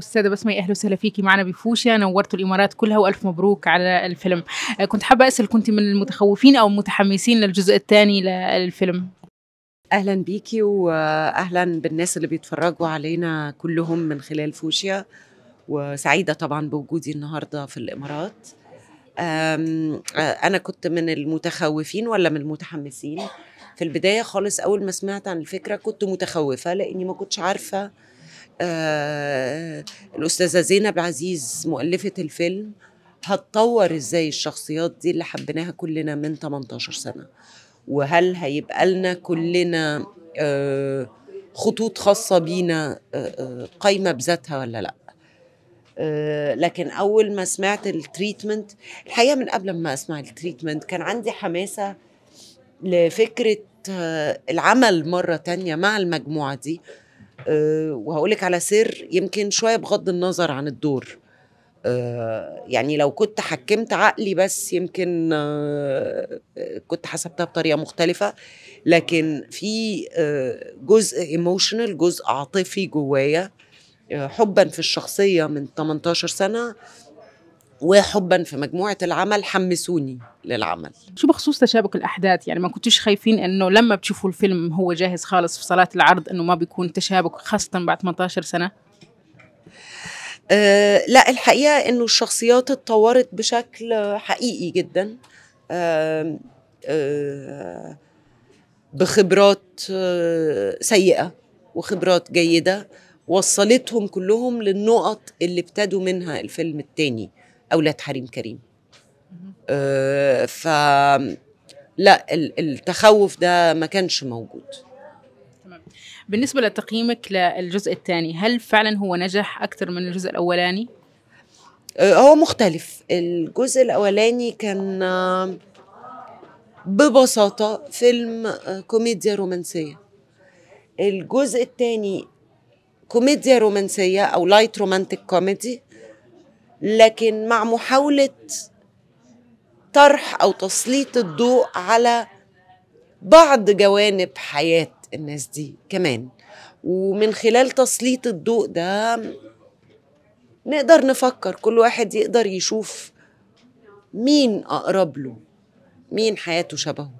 أستاذة بسمه اهلا وسهلا فيكي معنا بفوشيا نورتوا الامارات كلها والف مبروك على الفيلم كنت حابه اسال كنت من المتخوفين او المتحمسين للجزء الثاني للفيلم اهلا بيكي واهلا بالناس اللي بيتفرجوا علينا كلهم من خلال فوشيا وسعيده طبعا بوجودي النهارده في الامارات انا كنت من المتخوفين ولا من المتحمسين في البدايه خالص اول ما سمعت عن الفكره كنت متخوفه لاني ما كنتش عارفه آه، الأستاذة زينب عزيز مؤلفة الفيلم هتطور ازاي الشخصيات دي اللي حبيناها كلنا من 18 سنة وهل هيبقى لنا كلنا آه، خطوط خاصة بينا آه، قايمة بذاتها ولا لأ لكن أول ما سمعت التريتمنت الحقيقة من قبل ما أسمع التريتمنت كان عندي حماسة لفكرة العمل مرة تانية مع المجموعة دي آه، وهقولك على سر يمكن شويه بغض النظر عن الدور آه، يعني لو كنت حكمت عقلي بس يمكن آه، كنت حسبتها بطريقه مختلفه لكن في جزء ايموشنال جزء عاطفي جوايا حبا في الشخصيه من 18 سنه وحبا في مجموعه العمل حمسوني للعمل شو بخصوص تشابك الاحداث يعني ما كنتوش خايفين انه لما بتشوفوا الفيلم هو جاهز خالص في صلاه العرض انه ما بيكون تشابك خاصه بعد 18 سنه أه لا الحقيقه انه الشخصيات اتطورت بشكل حقيقي جدا أه أه بخبرات أه، سيئه وخبرات جيده وصلتهم كلهم للنقط اللي ابتدوا منها الفيلم أه اولاد حريم كريم آه ف لا التخوف ده ما كانش موجود تمام بالنسبه لتقييمك للجزء الثاني هل فعلا هو نجح اكثر من الجزء الاولاني آه، هو مختلف الجزء الاولاني كان آه، ببساطه فيلم آه، كوميديا رومانسيه الجزء الثاني كوميديا رومانسيه او لايت رومانتك كوميدي لكن مع محاولة طرح أو تسليط الضوء على بعض جوانب حياة الناس دي كمان ومن خلال تسليط الضوء ده نقدر نفكر كل واحد يقدر يشوف مين أقرب له مين حياته شبهه